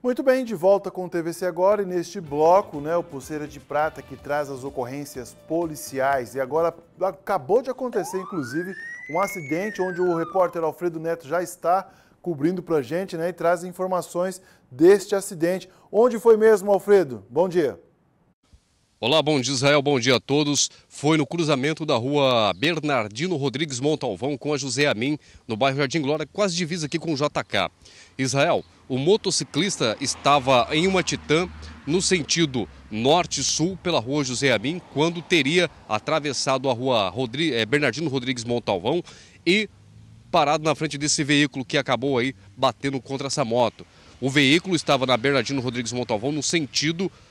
Muito bem, de volta com o TVC agora e neste bloco, né, o Pulseira de Prata que traz as ocorrências policiais. E agora acabou de acontecer, inclusive, um acidente onde o repórter Alfredo Neto já está cobrindo para a gente né, e traz informações deste acidente. Onde foi mesmo, Alfredo? Bom dia. Olá, bom dia Israel, bom dia a todos. Foi no cruzamento da rua Bernardino Rodrigues Montalvão com a José Amin, no bairro Jardim Glória, quase divisa aqui com o JK. Israel, o motociclista estava em uma Titan no sentido norte-sul pela rua José Amin, quando teria atravessado a rua eh, Bernardino Rodrigues Montalvão e parado na frente desse veículo que acabou aí batendo contra essa moto. O veículo estava na Bernardino Rodrigues Montalvão no sentido norte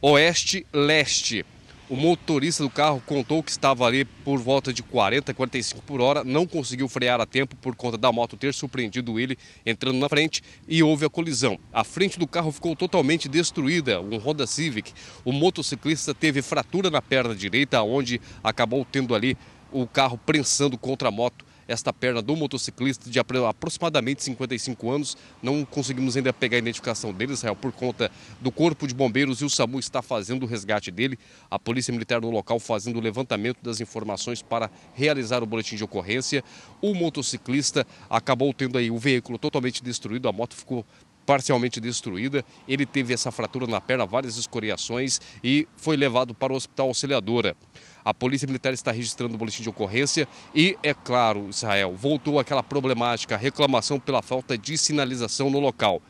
oeste-leste. O motorista do carro contou que estava ali por volta de 40, 45 por hora, não conseguiu frear a tempo por conta da moto ter surpreendido ele entrando na frente e houve a colisão. A frente do carro ficou totalmente destruída, um Honda Civic. O motociclista teve fratura na perna direita, onde acabou tendo ali o carro prensando contra a moto esta perna do motociclista de aproximadamente 55 anos. Não conseguimos ainda pegar a identificação dele, Israel, por conta do Corpo de Bombeiros e o SAMU está fazendo o resgate dele. A Polícia Militar no local fazendo o levantamento das informações para realizar o boletim de ocorrência. O motociclista acabou tendo aí o veículo totalmente destruído, a moto ficou parcialmente destruída. Ele teve essa fratura na perna, várias escoriações e foi levado para o Hospital Auxiliadora. A Polícia Militar está registrando o boletim de ocorrência e, é claro, Israel, voltou aquela problemática, reclamação pela falta de sinalização no local.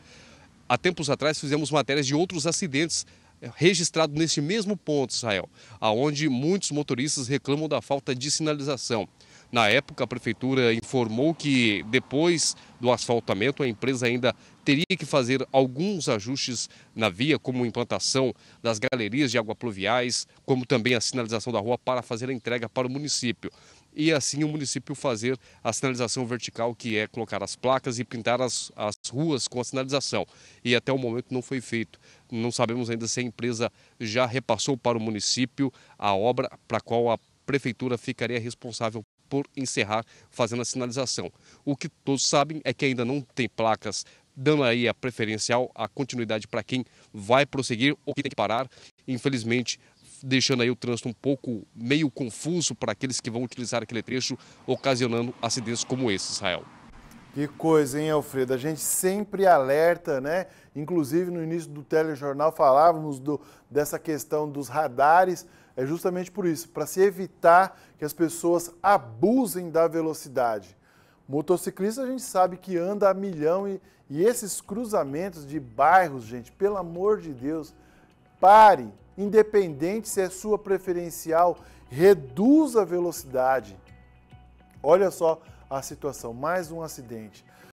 Há tempos atrás fizemos matérias de outros acidentes eh, registrados neste mesmo ponto, Israel, aonde muitos motoristas reclamam da falta de sinalização. Na época, a prefeitura informou que depois do asfaltamento, a empresa ainda teria que fazer alguns ajustes na via, como implantação das galerias de água pluviais, como também a sinalização da rua para fazer a entrega para o município. E assim o município fazer a sinalização vertical, que é colocar as placas e pintar as, as ruas com a sinalização. E até o momento não foi feito. Não sabemos ainda se a empresa já repassou para o município a obra para a qual a prefeitura ficaria responsável por encerrar fazendo a sinalização. O que todos sabem é que ainda não tem placas dando aí a preferencial, a continuidade para quem vai prosseguir ou quem tem que parar. Infelizmente, deixando aí o trânsito um pouco meio confuso para aqueles que vão utilizar aquele trecho, ocasionando acidentes como esse, Israel. Que coisa, hein, Alfredo? A gente sempre alerta, né? Inclusive no início do telejornal falávamos do, dessa questão dos radares. É justamente por isso, para se evitar que as pessoas abusem da velocidade. Motociclista a gente sabe que anda a milhão e, e esses cruzamentos de bairros, gente, pelo amor de Deus, pare. Independente se é sua preferencial, reduza a velocidade. Olha só, a situação. Mais um acidente.